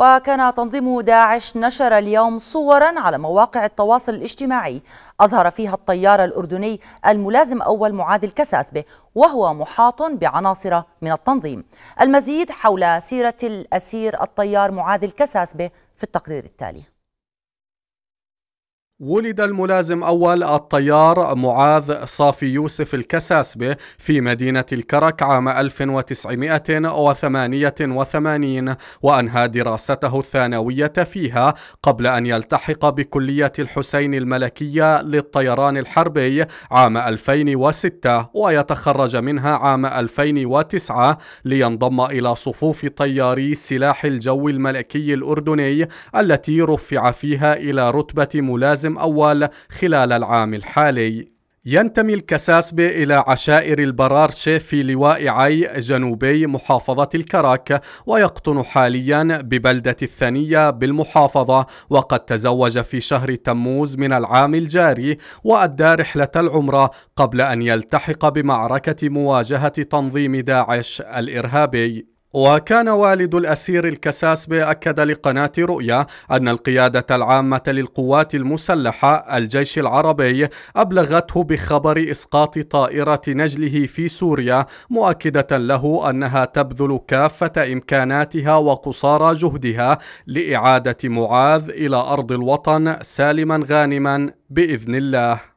وكان تنظيم داعش نشر اليوم صورا على مواقع التواصل الاجتماعي أظهر فيها الطيار الأردني الملازم أول معاذ الكساسبة وهو محاط بعناصر من التنظيم المزيد حول سيرة الأسير الطيار معاذ الكساسبة في التقرير التالي ولد الملازم أول الطيار معاذ صافي يوسف الكساسبة في مدينة الكرك عام 1988 وأنهى دراسته الثانوية فيها قبل أن يلتحق بكلية الحسين الملكية للطيران الحربي عام 2006 ويتخرج منها عام 2009 لينضم إلى صفوف طياري سلاح الجو الملكي الأردني التي رفع فيها إلى رتبة ملازم حزم أول خلال العام الحالي ينتمي الكساسبة إلى عشائر البرارشة في لواء عي جنوبي محافظة الكرك ويقطن حاليا ببلدة الثانية بالمحافظة وقد تزوج في شهر تموز من العام الجاري وأدى رحلة العمرة قبل أن يلتحق بمعركة مواجهة تنظيم داعش الإرهابي وكان والد الأسير الكساسبي أكد لقناة رؤيا أن القيادة العامة للقوات المسلحة الجيش العربي أبلغته بخبر إسقاط طائرة نجله في سوريا مؤكدة له أنها تبذل كافة إمكاناتها وقصارى جهدها لإعادة معاذ إلى أرض الوطن سالما غانما بإذن الله